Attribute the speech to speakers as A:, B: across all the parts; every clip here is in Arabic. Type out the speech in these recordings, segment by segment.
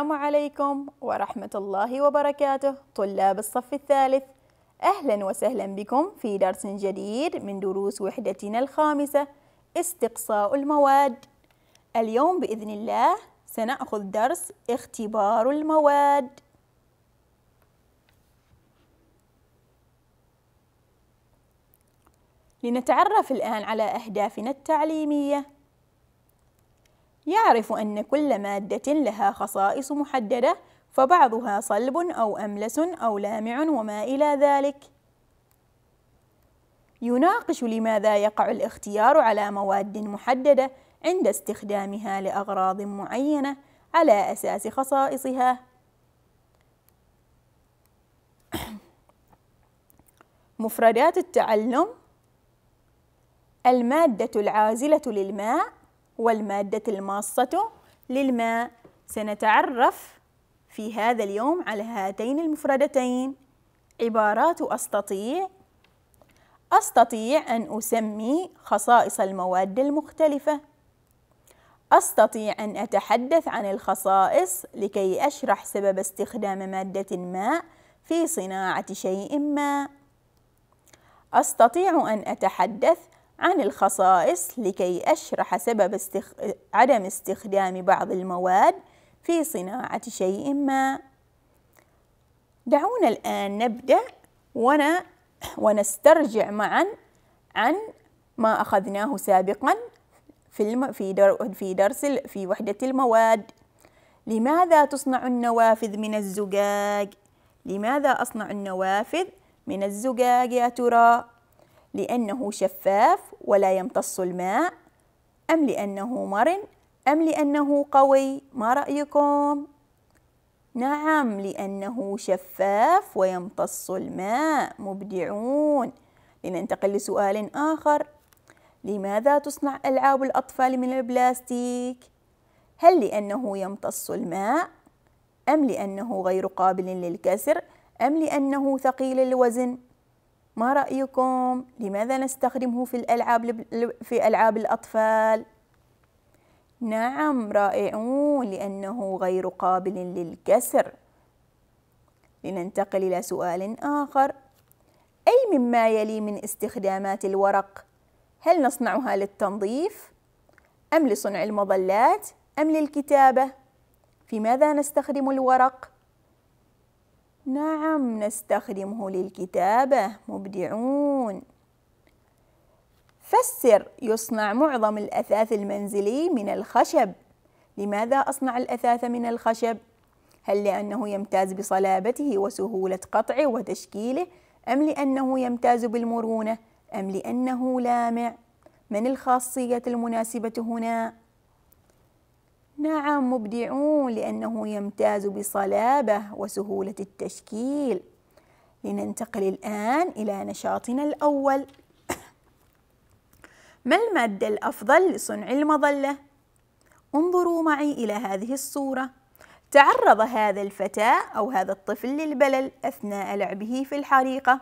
A: السلام عليكم ورحمة الله وبركاته طلاب الصف الثالث أهلا وسهلا بكم في درس جديد من دروس وحدتنا الخامسة استقصاء المواد اليوم بإذن الله سنأخذ درس اختبار المواد لنتعرف الآن على أهدافنا التعليمية يعرف أن كل مادة لها خصائص محددة فبعضها صلب أو أملس أو لامع وما إلى ذلك يناقش لماذا يقع الاختيار على مواد محددة عند استخدامها لأغراض معينة على أساس خصائصها مفردات التعلم المادة العازلة للماء والمادة الماصة للماء سنتعرف في هذا اليوم على هاتين المفردتين عبارات أستطيع أستطيع أن أسمي خصائص المواد المختلفة أستطيع أن أتحدث عن الخصائص لكي أشرح سبب استخدام مادة ما في صناعة شيء ما أستطيع أن أتحدث عن الخصائص لكي أشرح سبب استخ... عدم استخدام بعض المواد في صناعة شيء ما دعونا الآن نبدأ ون... ونسترجع معا عن ما أخذناه سابقا في, الم... في, در... في درس في وحدة المواد لماذا تصنع النوافذ من الزجاج؟ لماذا أصنع النوافذ من الزجاج يا ترى؟ لأنه شفاف ولا يمتص الماء أم لأنه مرن أم لأنه قوي ما رأيكم؟ نعم لأنه شفاف ويمتص الماء مبدعون لننتقل لسؤال آخر لماذا تصنع ألعاب الأطفال من البلاستيك؟ هل لأنه يمتص الماء؟ أم لأنه غير قابل للكسر؟ أم لأنه ثقيل الوزن؟ ما رأيكم لماذا نستخدمه في الألعاب في ألعاب الأطفال نعم رائعون لأنه غير قابل للكسر لننتقل إلى سؤال آخر أي مما يلي من استخدامات الورق هل نصنعها للتنظيف أم لصنع المظلات أم للكتابة في ماذا نستخدم الورق نعم نستخدمه للكتابة مبدعون فسر يصنع معظم الأثاث المنزلي من الخشب لماذا أصنع الأثاث من الخشب؟ هل لأنه يمتاز بصلابته وسهولة قطعه وتشكيله أم لأنه يمتاز بالمرونة أم لأنه لامع؟ من الخاصية المناسبة هنا؟ نعم مبدعون لأنه يمتاز بصلابة وسهولة التشكيل لننتقل الآن إلى نشاطنا الأول ما المادة الأفضل لصنع المظلة؟ انظروا معي إلى هذه الصورة تعرض هذا الفتى أو هذا الطفل للبلل أثناء لعبه في الحريقة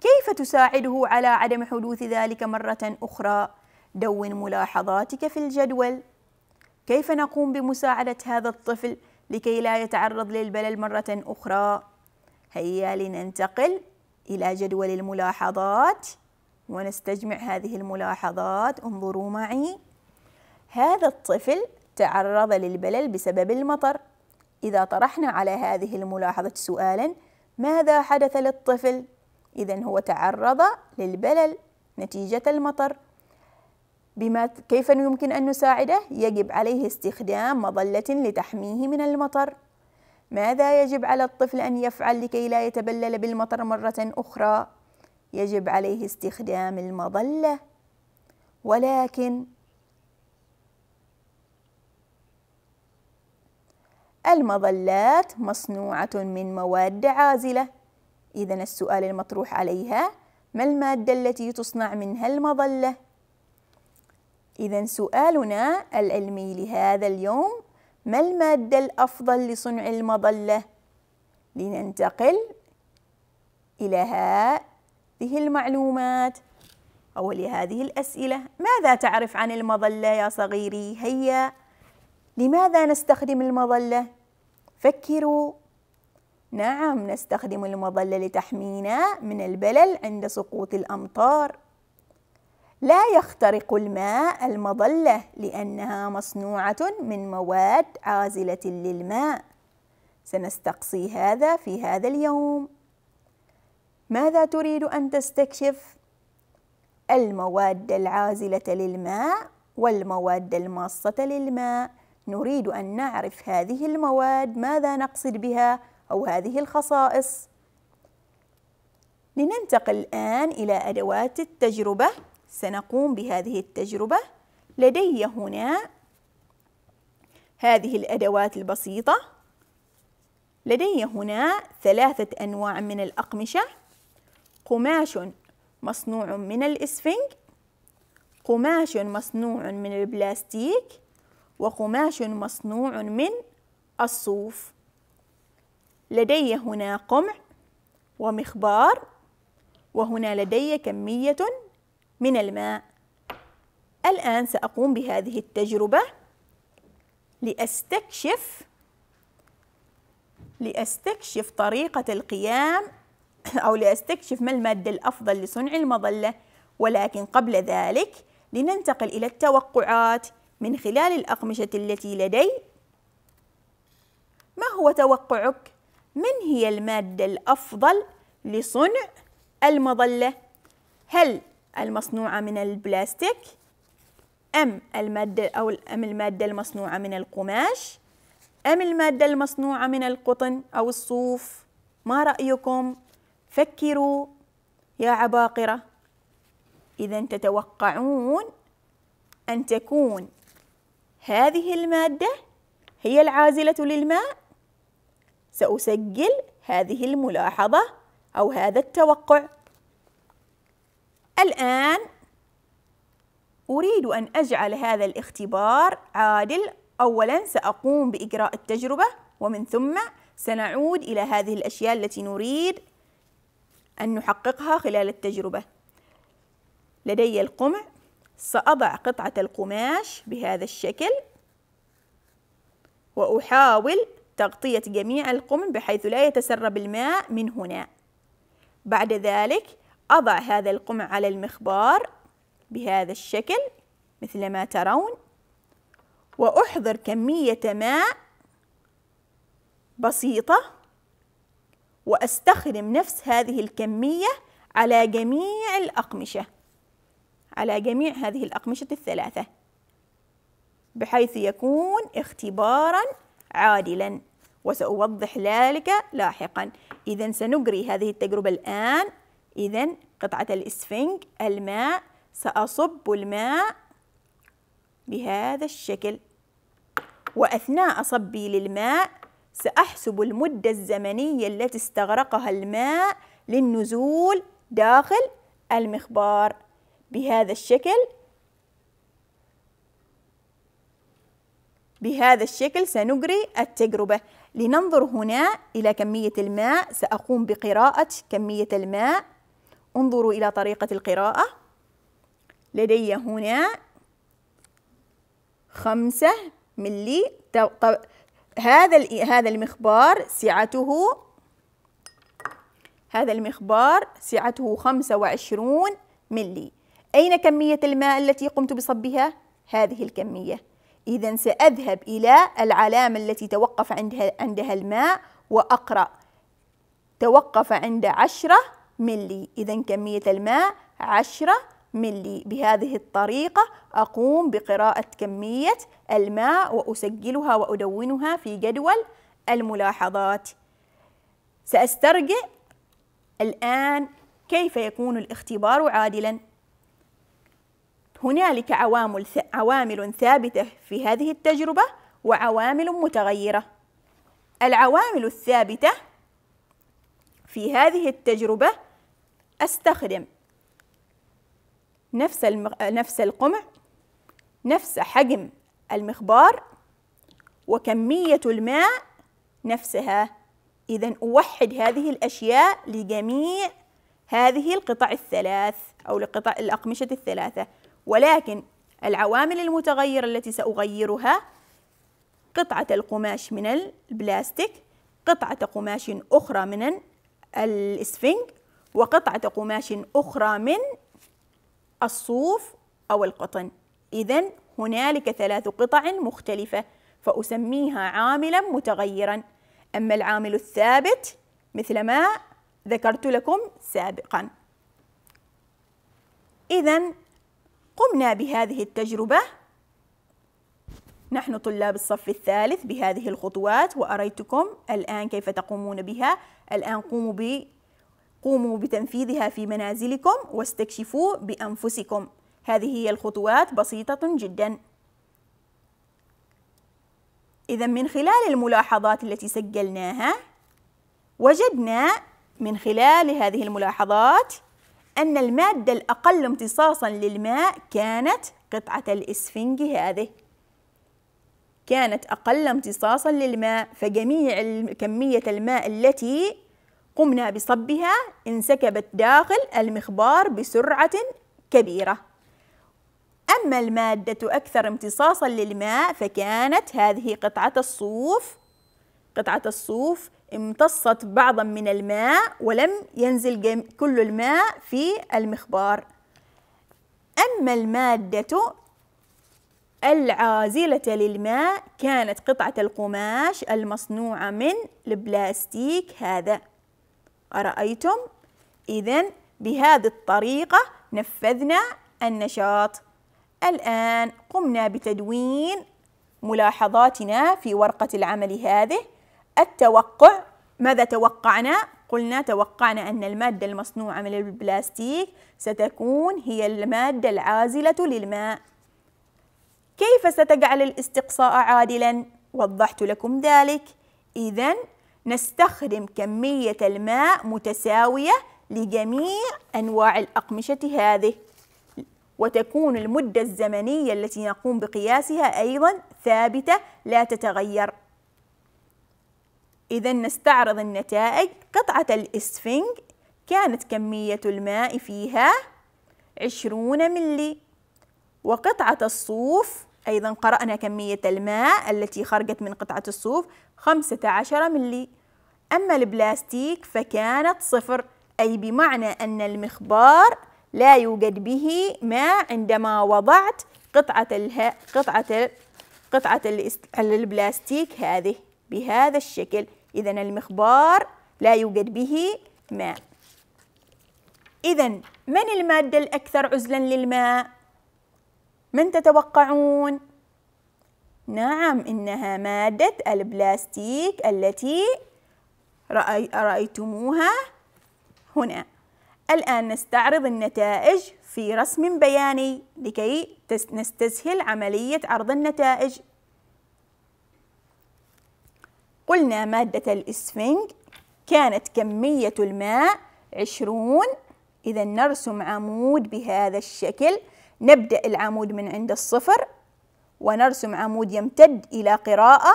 A: كيف تساعده على عدم حدوث ذلك مرة أخرى؟ دون ملاحظاتك في الجدول كيف نقوم بمساعدة هذا الطفل لكي لا يتعرض للبلل مرة أخرى؟ هيا لننتقل إلى جدول الملاحظات ونستجمع هذه الملاحظات انظروا معي هذا الطفل تعرض للبلل بسبب المطر إذا طرحنا على هذه الملاحظة سؤالا ماذا حدث للطفل؟ إذا هو تعرض للبلل نتيجة المطر بما كيف يمكن أن نساعده؟ يجب عليه استخدام مظلة لتحميه من المطر ماذا يجب على الطفل أن يفعل لكي لا يتبلل بالمطر مرة أخرى؟ يجب عليه استخدام المظلة ولكن المظلات مصنوعة من مواد عازلة إذا السؤال المطروح عليها ما المادة التي تصنع منها المظلة؟ إذا سؤالنا العلمي لهذا اليوم ما المادة الأفضل لصنع المظلة؟ لننتقل إلى هذه المعلومات أو لهذه الأسئلة ماذا تعرف عن المظلة يا صغيري؟ هيا لماذا نستخدم المظلة؟ فكروا نعم نستخدم المظلة لتحمينا من البلل عند سقوط الأمطار لا يخترق الماء المظلة لأنها مصنوعة من مواد عازلة للماء سنستقصي هذا في هذا اليوم ماذا تريد أن تستكشف؟ المواد العازلة للماء والمواد الماصة للماء نريد أن نعرف هذه المواد ماذا نقصد بها أو هذه الخصائص لننتقل الآن إلى أدوات التجربة سنقوم بهذه التجربة لدي هنا هذه الأدوات البسيطة لدي هنا ثلاثة أنواع من الأقمشة قماش مصنوع من الإسفنج قماش مصنوع من البلاستيك وقماش مصنوع من الصوف لدي هنا قمع ومخبار وهنا لدي كمية من الماء الآن سأقوم بهذه التجربة لأستكشف لأستكشف طريقة القيام أو لأستكشف ما المادة الأفضل لصنع المظلة ولكن قبل ذلك لننتقل إلى التوقعات من خلال الأقمشة التي لدي ما هو توقعك؟ من هي المادة الأفضل لصنع المظلة؟ هل المصنوعة من البلاستيك أم المادة أو أم المادة المصنوعة من القماش أم المادة المصنوعة من القطن أو الصوف ما رأيكم؟ فكروا يا عباقرة إذا تتوقعون أن تكون هذه المادة هي العازلة للماء سأسجل هذه الملاحظة أو هذا التوقع الآن أريد أن أجعل هذا الاختبار عادل أولا سأقوم بإجراء التجربة ومن ثم سنعود إلى هذه الأشياء التي نريد أن نحققها خلال التجربة لدي القمع سأضع قطعة القماش بهذا الشكل وأحاول تغطية جميع القمع بحيث لا يتسرب الماء من هنا بعد ذلك أضع هذا القمع على المخبار بهذا الشكل مثل ما ترون وأحضر كمية ماء بسيطة وأستخدم نفس هذه الكمية على جميع الأقمشة على جميع هذه الأقمشة الثلاثة بحيث يكون اختبارا عادلا وسأوضح ذلك لاحقا إذا سنجري هذه التجربة الآن إذا قطعة الإسفنج الماء سأصب الماء بهذا الشكل وأثناء صبي للماء سأحسب المدة الزمنية التي استغرقها الماء للنزول داخل المخبار بهذا الشكل بهذا الشكل سنجري التجربة لننظر هنا إلى كمية الماء سأقوم بقراءة كمية الماء انظروا إلى طريقة القراءة لدي هنا خمسة ملي هذا هذا المخبار سعته هذا المخبار سعته خمسة وعشرون ملي أين كمية الماء التي قمت بصبها؟ هذه الكمية إذا سأذهب إلى العلامة التي توقف عندها, عندها الماء وأقرأ توقف عند عشرة ملي إذا كمية الماء عشرة ملي بهذه الطريقة أقوم بقراءة كمية الماء وأسجلها وأدونها في جدول الملاحظات سأسترجع الآن كيف يكون الاختبار عادلا هنالك عوامل عوامل ثابتة في هذه التجربة وعوامل متغيرة العوامل الثابتة في هذه التجربة أستخدم نفس المغ... نفس القمع نفس حجم المخبار وكمية الماء نفسها إذا أوحد هذه الأشياء لجميع هذه القطع الثلاث أو لقطع الأقمشة الثلاثة ولكن العوامل المتغيرة التي سأغيرها قطعة القماش من البلاستيك قطعة قماش أخرى من الإسفنج وقطعة قماش أخرى من الصوف أو القطن إذا هنالك ثلاث قطع مختلفة فأسميها عاملا متغيرا أما العامل الثابت مثل ما ذكرت لكم سابقا إذا قمنا بهذه التجربة نحن طلاب الصف الثالث بهذه الخطوات وأريتكم الآن كيف تقومون بها الآن قوموا قوموا بتنفيذها في منازلكم واستكشفوا بأنفسكم هذه هي الخطوات بسيطة جدا إذا من خلال الملاحظات التي سجلناها وجدنا من خلال هذه الملاحظات أن المادة الأقل امتصاصا للماء كانت قطعة الإسفنج هذه كانت أقل امتصاصا للماء فجميع كمية الماء التي قمنا بصبها انسكبت داخل المخبار بسرعة كبيرة أما المادة أكثر امتصاصا للماء فكانت هذه قطعة الصوف قطعة الصوف امتصت بعضا من الماء ولم ينزل كل الماء في المخبار أما المادة العازلة للماء كانت قطعة القماش المصنوعة من البلاستيك هذا أرأيتم؟ إذا بهذه الطريقة نفذنا النشاط الآن قمنا بتدوين ملاحظاتنا في ورقة العمل هذه التوقع ماذا توقعنا؟ قلنا توقعنا أن المادة المصنوعة من البلاستيك ستكون هي المادة العازلة للماء كيف ستجعل الاستقصاء عادلا؟ وضحت لكم ذلك إذا نستخدم كمية الماء متساوية لجميع أنواع الأقمشة هذه وتكون المدة الزمنية التي نقوم بقياسها أيضا ثابتة لا تتغير إذا نستعرض النتائج قطعة الإسفنج كانت كمية الماء فيها 20 ملي وقطعة الصوف أيضا قرأنا كمية الماء التي خرجت من قطعة الصوف 15 ملي أما البلاستيك فكانت صفر أي بمعنى أن المخبار لا يوجد به ماء عندما وضعت قطعة الها قطعة قطعة البلاستيك هذه بهذا الشكل إذا المخبار لا يوجد به ماء إذا من المادة الأكثر عزلا للماء؟ من تتوقعون؟ نعم إنها مادة البلاستيك التي رأي رأيتموها هنا الآن نستعرض النتائج في رسم بياني لكي نستسهل عملية عرض النتائج قلنا مادة الإسفنج كانت كمية الماء عشرون إذا نرسم عمود بهذا الشكل نبدأ العمود من عند الصفر ونرسم عمود يمتد إلى قراءة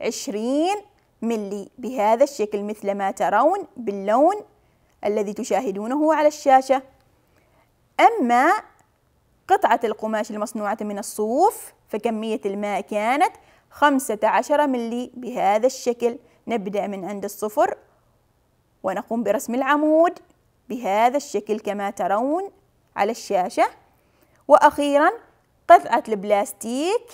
A: عشرين ملي بهذا الشكل مثل ما ترون باللون الذي تشاهدونه على الشاشة أما قطعة القماش المصنوعة من الصوف فكمية الماء كانت 15 ملي بهذا الشكل نبدأ من عند الصفر ونقوم برسم العمود بهذا الشكل كما ترون على الشاشة وأخيرا قطعة البلاستيك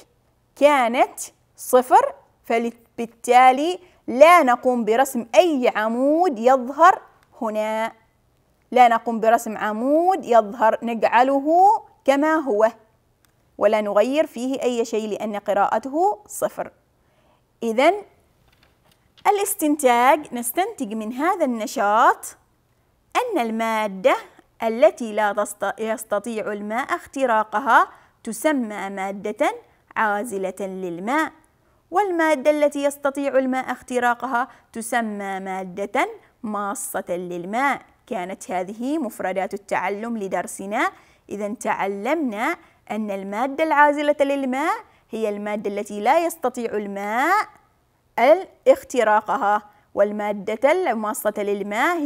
A: كانت صفر فبالتالي لا نقوم برسم أي عمود يظهر هنا لا نقوم برسم عمود يظهر نجعله كما هو ولا نغير فيه أي شيء لأن قراءته صفر إذا الاستنتاج نستنتج من هذا النشاط أن المادة التي لا يستطيع الماء اختراقها تسمى مادة عازلة للماء والمادة التي يستطيع الماء اختراقها تسمى مادة ماصة للماء كانت هذه مفردات التعلم لدرسنا إذا تعلمنا أن المادة العازلة للماء هي المادة التي لا يستطيع الماء اختراقها والمادة الماصة للماء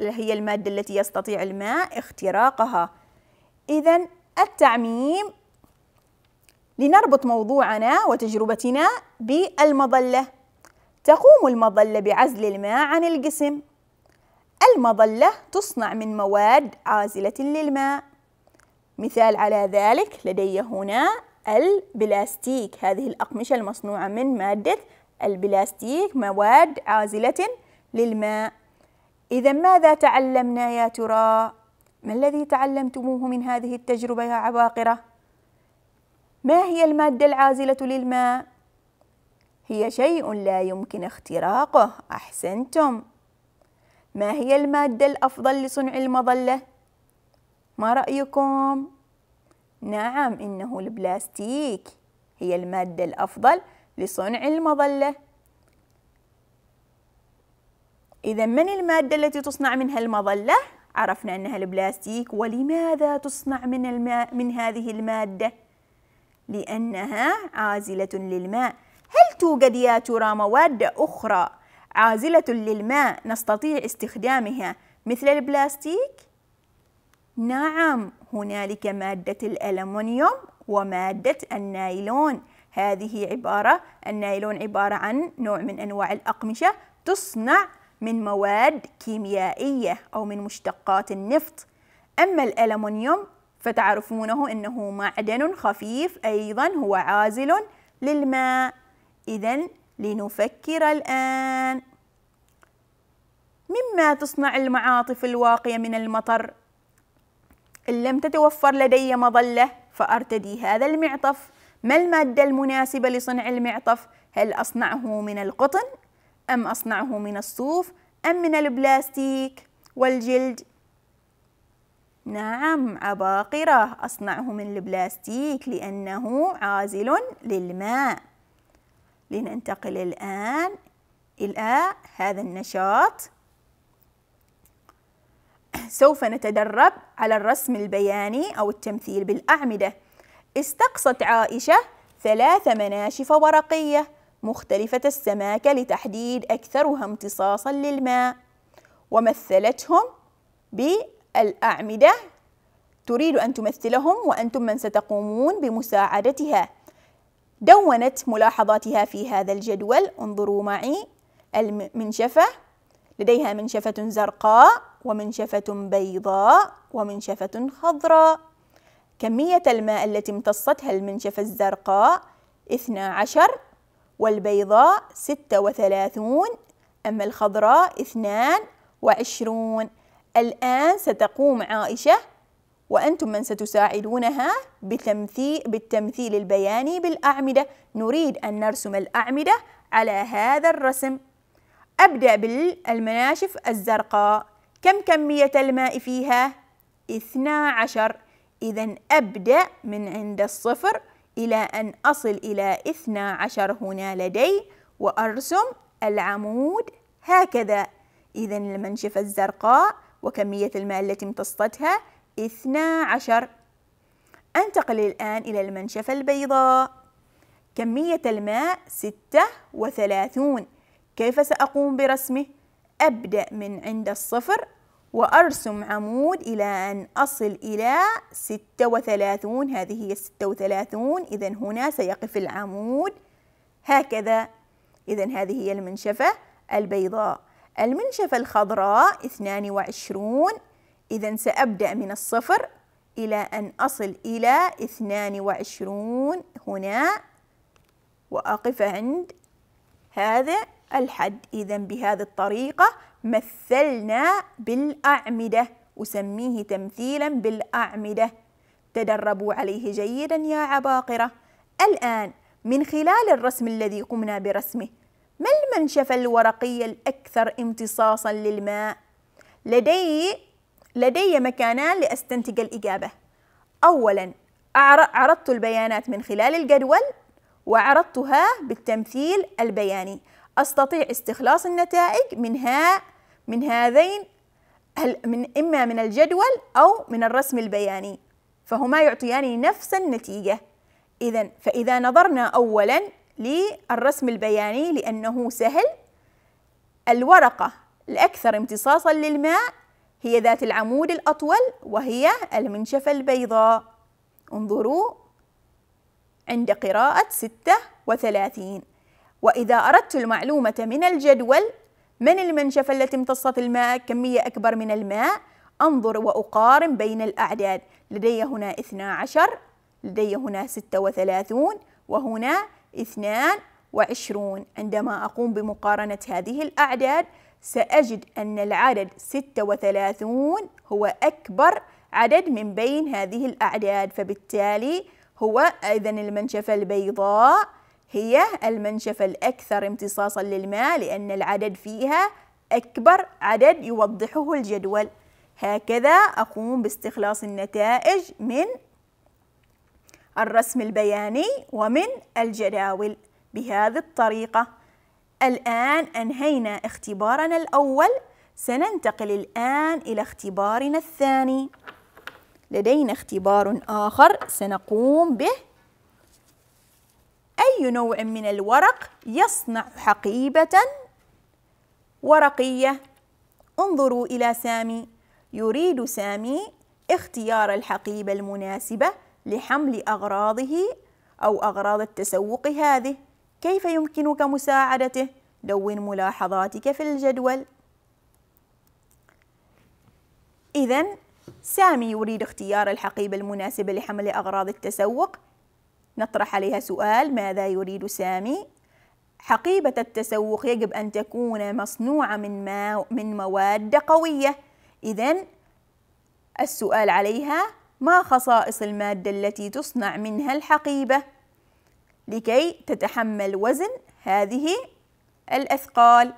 A: هي المادة التي يستطيع الماء اختراقها إذا التعميم لنربط موضوعنا وتجربتنا بالمظلة تقوم المظلة بعزل الماء عن الجسم المظلة تصنع من مواد عازلة للماء مثال على ذلك لدي هنا البلاستيك هذه الأقمشة المصنوعة من مادة البلاستيك مواد عازلة للماء إذا ماذا تعلمنا يا ترى؟ ما الذي تعلمتموه من هذه التجربة يا عباقرة؟ ما هي المادة العازلة للماء؟ هي شيء لا يمكن اختراقه أحسنتم ما هي المادة الأفضل لصنع المظلة؟ ما رأيكم؟ نعم إنه البلاستيك هي المادة الأفضل لصنع المظلة إذا من المادة التي تصنع منها المظلة؟ عرفنا أنها البلاستيك ولماذا تصنع من, الماء من هذه المادة؟ لأنها عازلة للماء هل توجد يا ترى مواد أخرى عازلة للماء نستطيع استخدامها مثل البلاستيك؟ نعم هنالك مادة الألمنيوم ومادة النايلون هذه عبارة النايلون عبارة عن نوع من أنواع الأقمشة تصنع من مواد كيميائية أو من مشتقات النفط أما الألمنيوم فتعرفونه أنه معدن خفيف أيضا هو عازل للماء إذا لنفكر الآن مما تصنع المعاطف الواقية من المطر إن لم تتوفر لدي مظلة فأرتدي هذا المعطف ما المادة المناسبة لصنع المعطف؟ هل أصنعه من القطن أم أصنعه من الصوف أم من البلاستيك والجلد؟ نعم عباقرة أصنعه من البلاستيك لأنه عازل للماء لننتقل الآن إلى هذا النشاط سوف نتدرب على الرسم البياني أو التمثيل بالأعمدة استقصت عائشة ثلاث مناشف ورقية مختلفة السماكة لتحديد أكثرها امتصاصا للماء ومثلتهم الأعمدة تريد أن تمثلهم وأنتم من ستقومون بمساعدتها دونت ملاحظاتها في هذا الجدول انظروا معي المنشفة لديها منشفة زرقاء ومنشفة بيضاء ومنشفة خضراء كمية الماء التي امتصتها المنشفة الزرقاء 12 والبيضاء 36 أما الخضراء 22 الآن ستقوم عائشة وأنتم من ستساعدونها بتمثيل بالتمثيل البياني بالأعمدة نريد أن نرسم الأعمدة على هذا الرسم أبدأ بالمناشف الزرقاء كم كمية الماء فيها؟ 12 إذا أبدأ من عند الصفر إلى أن أصل إلى 12 هنا لدي وأرسم العمود هكذا إذا المنشفة الزرقاء وكمية الماء التي امتصتها 12 أنتقل الآن إلى المنشفة البيضاء كمية الماء 36 كيف سأقوم برسمه؟ أبدأ من عند الصفر وأرسم عمود إلى أن أصل إلى 36 هذه هي 36 إذا هنا سيقف العمود هكذا إذا هذه هي المنشفة البيضاء المنشفة الخضراء 22 إذا سأبدأ من الصفر إلى أن أصل إلى 22 هنا وأقف عند هذا الحد إذا بهذه الطريقة مثلنا بالأعمدة أسميه تمثيلا بالأعمدة تدربوا عليه جيدا يا عباقرة الآن من خلال الرسم الذي قمنا برسمه ما المنشفة الورقية الأكثر امتصاصا للماء؟ لدي لدي مكانان لأستنتج الإجابة أولا عرضت البيانات من خلال الجدول وعرضتها بالتمثيل البياني أستطيع استخلاص النتائج منها من هذين من إما من الجدول أو من الرسم البياني فهما يعطيان نفس النتيجة إذا فإذا نظرنا أولا للرسم البياني لأنه سهل الورقة الأكثر امتصاصا للماء هي ذات العمود الأطول وهي المنشفة البيضاء انظروا عند قراءة 36 وإذا أردت المعلومة من الجدول من المنشفة التي امتصت الماء كمية أكبر من الماء أنظر وأقارن بين الأعداد لدي هنا 12 لدي هنا 36 وهنا 22 عندما أقوم بمقارنة هذه الأعداد سأجد أن العدد 36 هو أكبر عدد من بين هذه الأعداد فبالتالي هو إذا المنشفة البيضاء هي المنشفة الأكثر امتصاصا للماء لأن العدد فيها أكبر عدد يوضحه الجدول هكذا أقوم باستخلاص النتائج من الرسم البياني ومن الجداول بهذه الطريقة الآن أنهينا اختبارنا الأول سننتقل الآن إلى اختبارنا الثاني لدينا اختبار آخر سنقوم به أي نوع من الورق يصنع حقيبة ورقية انظروا إلى سامي يريد سامي اختيار الحقيبة المناسبة لحمل أغراضه أو أغراض التسوق هذه كيف يمكنك مساعدته؟ دون ملاحظاتك في الجدول إذا سامي يريد اختيار الحقيبة المناسبة لحمل أغراض التسوق نطرح عليها سؤال ماذا يريد سامي؟ حقيبة التسوق يجب أن تكون مصنوعة من, ما من مواد قوية إذا السؤال عليها ما خصائص المادة التي تصنع منها الحقيبة لكي تتحمل وزن هذه الأثقال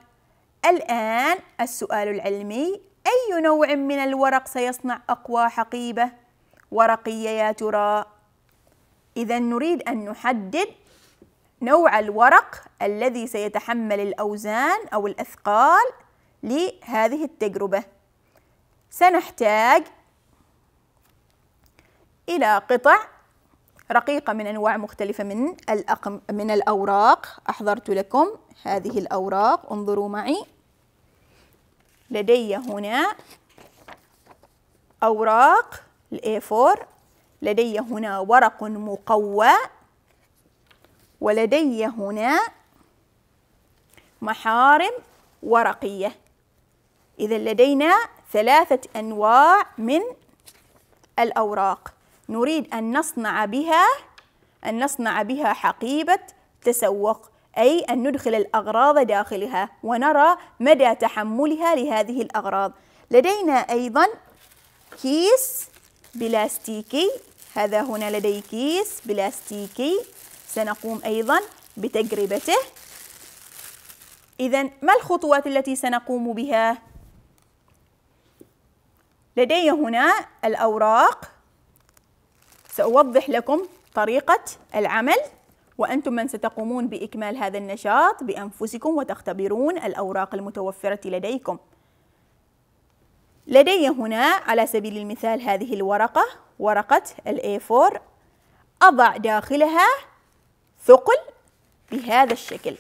A: الآن السؤال العلمي أي نوع من الورق سيصنع أقوى حقيبة ورقية يا ترى؟ إذا نريد أن نحدد نوع الورق الذي سيتحمل الأوزان أو الأثقال لهذه التجربة سنحتاج إلى قطع رقيقة من أنواع مختلفة من الأقم من الأوراق أحضرت لكم هذه الأوراق انظروا معي لدي هنا أوراق الاي A4 لدي هنا ورق مقوى ولدي هنا محارم ورقية إذا لدينا ثلاثة أنواع من الأوراق نريد أن نصنع بها أن نصنع بها حقيبة تسوق أي أن ندخل الأغراض داخلها ونرى مدى تحملها لهذه الأغراض لدينا أيضا كيس بلاستيكي هذا هنا لدي كيس بلاستيكي سنقوم أيضا بتجربته إذا ما الخطوات التي سنقوم بها؟ لدي هنا الأوراق سأوضح لكم طريقة العمل وأنتم من ستقومون بإكمال هذا النشاط بأنفسكم وتختبرون الأوراق المتوفرة لديكم لدي هنا على سبيل المثال هذه الورقة ورقة ال A4 أضع داخلها ثقل بهذا الشكل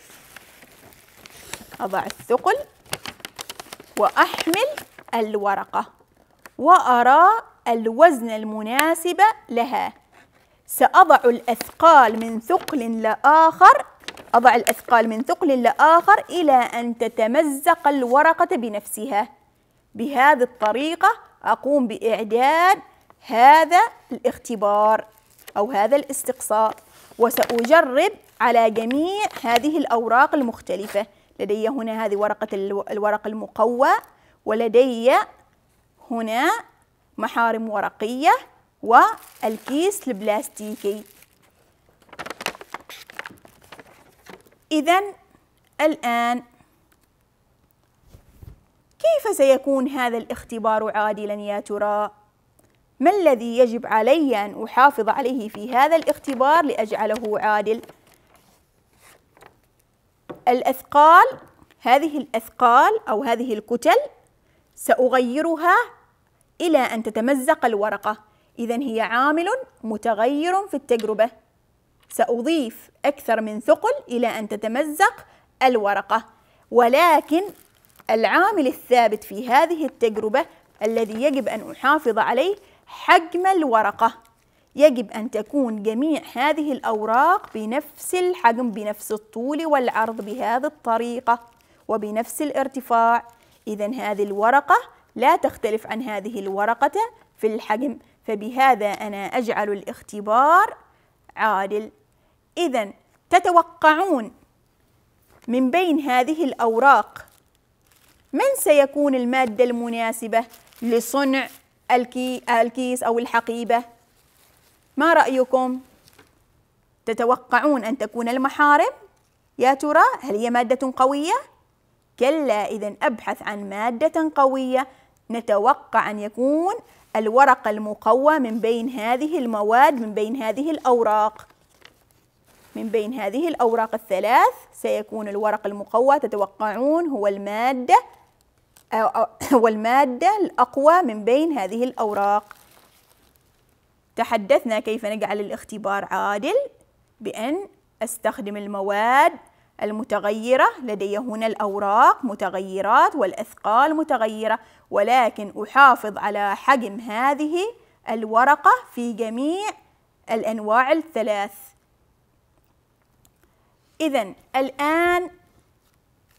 A: أضع الثقل وأحمل الورقة وأرى الوزن المناسب لها سأضع الأثقال من ثقل لآخر أضع الأثقال من ثقل لآخر إلى أن تتمزق الورقة بنفسها بهذه الطريقة أقوم بإعداد هذا الاختبار أو هذا الاستقصاء وسأجرب على جميع هذه الأوراق المختلفة لدي هنا هذه ورقة الورق المقوى ولدي هنا محارم ورقية والكيس البلاستيكي إذا الآن كيف سيكون هذا الاختبار عادلا يا ترى؟ ما الذي يجب علي أن أحافظ عليه في هذا الاختبار لأجعله عادل؟ الأثقال هذه الأثقال أو هذه الكتل سأغيرها إلى أن تتمزق الورقة إذا هي عامل متغير في التجربة سأضيف أكثر من ثقل إلى أن تتمزق الورقة ولكن العامل الثابت في هذه التجربة الذي يجب أن أحافظ عليه حجم الورقة يجب أن تكون جميع هذه الأوراق بنفس الحجم بنفس الطول والعرض بهذه الطريقة وبنفس الارتفاع إذا هذه الورقة لا تختلف عن هذه الورقة في الحجم فبهذا أنا أجعل الاختبار عادل إذا تتوقعون من بين هذه الأوراق من سيكون المادة المناسبة لصنع الكي الكيس أو الحقيبة ما رأيكم؟ تتوقعون أن تكون المحارم؟ يا ترى هل هي مادة قوية؟ كلا إذا أبحث عن مادة قوية نتوقع أن يكون الورق المقوى من بين هذه المواد من بين هذه الأوراق من بين هذه الأوراق الثلاث سيكون الورق المقوى تتوقعون هو المادة هو المادة الأقوى من بين هذه الأوراق تحدثنا كيف نجعل الاختبار عادل بأن أستخدم المواد المتغيرة لدي هنا الأوراق متغيرات والأثقال متغيرة ولكن أحافظ على حجم هذه الورقة في جميع الأنواع الثلاث إذا الآن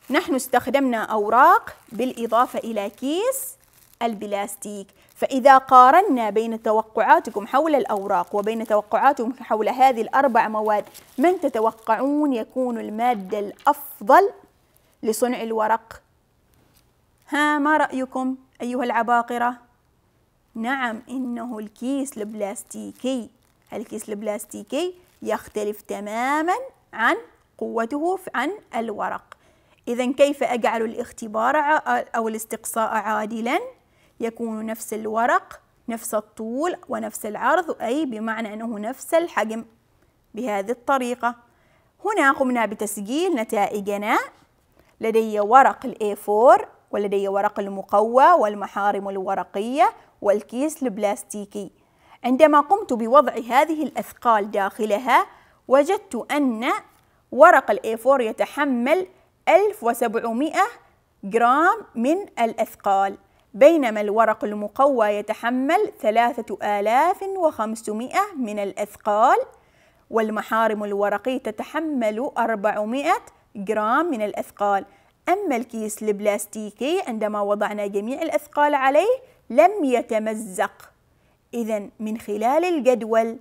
A: نحن استخدمنا أوراق بالإضافة إلى كيس البلاستيك فإذا قارنا بين توقعاتكم حول الأوراق وبين توقعاتكم حول هذه الأربع مواد من تتوقعون يكون المادة الأفضل لصنع الورق؟ ها ما رأيكم أيها العباقرة؟ نعم إنه الكيس البلاستيكي الكيس البلاستيكي يختلف تماما عن قوته عن الورق إذا كيف أجعل الاختبار أو الاستقصاء عادلاً؟ يكون نفس الورق نفس الطول ونفس العرض أي بمعنى أنه نفس الحجم بهذه الطريقة هنا قمنا بتسجيل نتائجنا لدي ورق A4 ولدي ورق المقوى والمحارم الورقية والكيس البلاستيكي عندما قمت بوضع هذه الأثقال داخلها وجدت أن ورق A4 يتحمل 1700 جرام من الأثقال بينما الورق المقوى يتحمل 3500 من الأثقال والمحارم الورقي تتحمل 400 جرام من الأثقال أما الكيس البلاستيكي عندما وضعنا جميع الأثقال عليه لم يتمزق إذا من خلال الجدول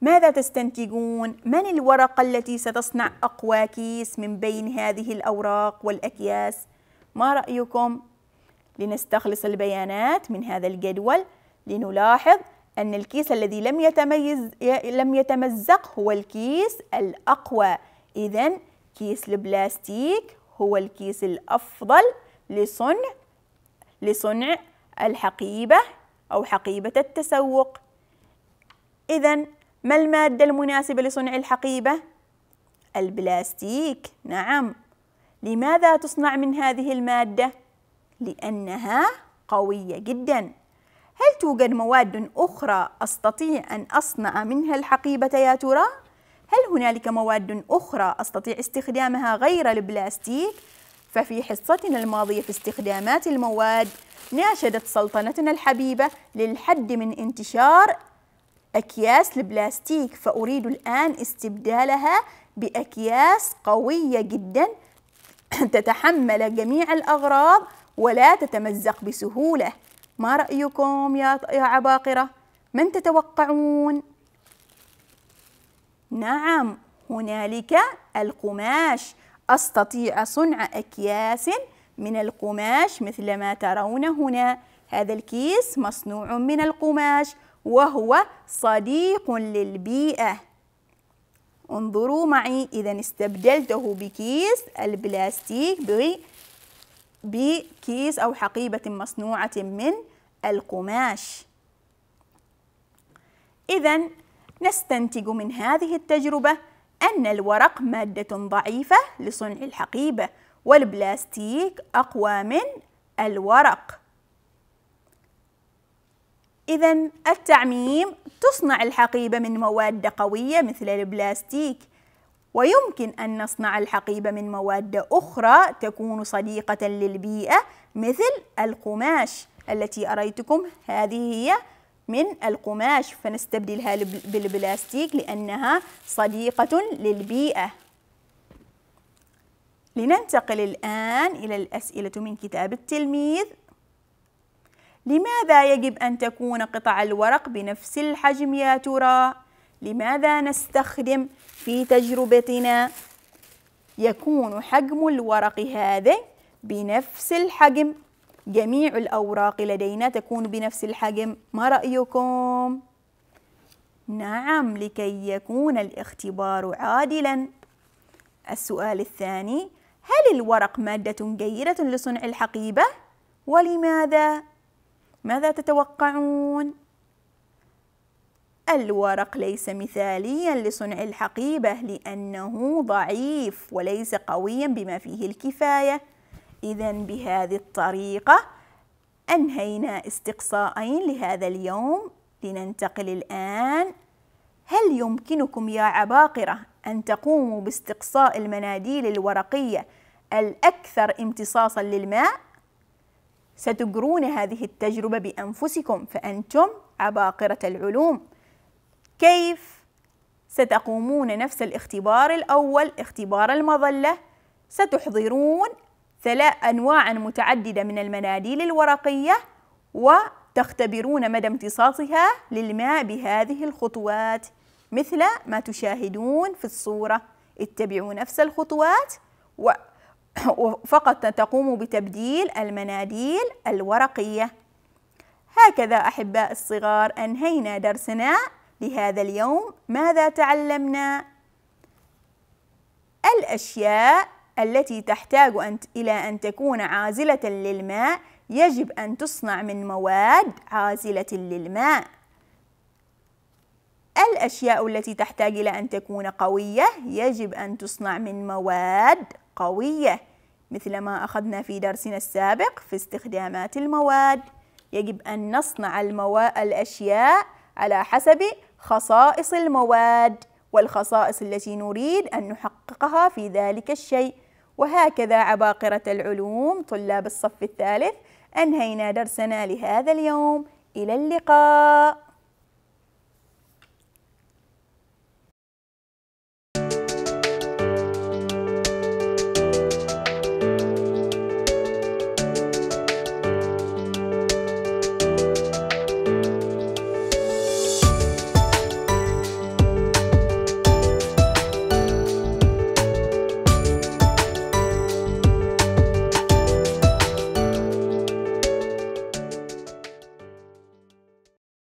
A: ماذا تستنتجون؟ من الورقة التي ستصنع أقوى كيس من بين هذه الأوراق والأكياس؟ ما رأيكم؟ لنستخلص البيانات من هذا الجدول لنلاحظ أن الكيس الذي لم يتميز لم يتمزق هو الكيس الأقوى إذا كيس البلاستيك هو الكيس الأفضل لصنع لصنع الحقيبة أو حقيبة التسوق إذا ما المادة المناسبة لصنع الحقيبة؟ البلاستيك نعم لماذا تصنع من هذه المادة؟ لأنها قوية جدا هل توجد مواد أخرى أستطيع أن أصنع منها الحقيبة يا ترى؟ هل هنالك مواد أخرى أستطيع استخدامها غير البلاستيك؟ ففي حصتنا الماضية في استخدامات المواد ناشدت سلطنتنا الحبيبة للحد من انتشار أكياس البلاستيك فأريد الآن استبدالها بأكياس قوية جدا تتحمل جميع الأغراض ولا تتمزق بسهولة ما رأيكم يا عباقرة؟ من تتوقعون؟ نعم هنالك القماش أستطيع صنع أكياس من القماش مثل ما ترون هنا هذا الكيس مصنوع من القماش وهو صديق للبيئة انظروا معي إذا استبدلته بكيس البلاستيك بكيس أو حقيبة مصنوعة من القماش إذا نستنتج من هذه التجربة أن الورق مادة ضعيفة لصنع الحقيبة والبلاستيك أقوى من الورق إذا التعميم تصنع الحقيبة من مواد قوية مثل البلاستيك ويمكن أن نصنع الحقيبة من مواد أخرى تكون صديقة للبيئة مثل القماش التي أريتكم هذه هي من القماش فنستبدلها بالبلاستيك لأنها صديقة للبيئة لننتقل الآن إلى الأسئلة من كتاب التلميذ لماذا يجب أن تكون قطع الورق بنفس الحجم يا ترى؟ لماذا نستخدم في تجربتنا يكون حجم الورق هذا بنفس الحجم جميع الأوراق لدينا تكون بنفس الحجم ما رأيكم؟ نعم لكي يكون الاختبار عادلا السؤال الثاني هل الورق مادة جيدة لصنع الحقيبة؟ ولماذا؟ ماذا تتوقعون؟ الورق ليس مثاليا لصنع الحقيبة لأنه ضعيف وليس قويا بما فيه الكفاية إذا بهذه الطريقة أنهينا استقصاءين لهذا اليوم لننتقل الآن هل يمكنكم يا عباقرة أن تقوموا باستقصاء المناديل الورقية الأكثر امتصاصا للماء؟ ستجرون هذه التجربة بأنفسكم فأنتم عباقرة العلوم كيف ستقومون نفس الاختبار الأول اختبار المظلة ستحضرون ثلاث أنواع متعددة من المناديل الورقية وتختبرون مدى امتصاصها للماء بهذه الخطوات مثل ما تشاهدون في الصورة اتبعوا نفس الخطوات وفقط تقوم بتبديل المناديل الورقية هكذا أحباء الصغار أنهينا درسنا لهذا اليوم ماذا تعلمنا؟ الأشياء التي تحتاج إلى أن تكون عازلة للماء يجب أن تصنع من مواد عازلة للماء الأشياء التي تحتاج إلى أن تكون قوية يجب أن تصنع من مواد قوية مثل ما أخذنا في درسنا السابق في استخدامات المواد يجب أن نصنع الأشياء على حسب خصائص المواد والخصائص التي نريد أن نحققها في ذلك الشيء وهكذا عباقرة العلوم طلاب الصف الثالث أنهينا درسنا لهذا اليوم إلى اللقاء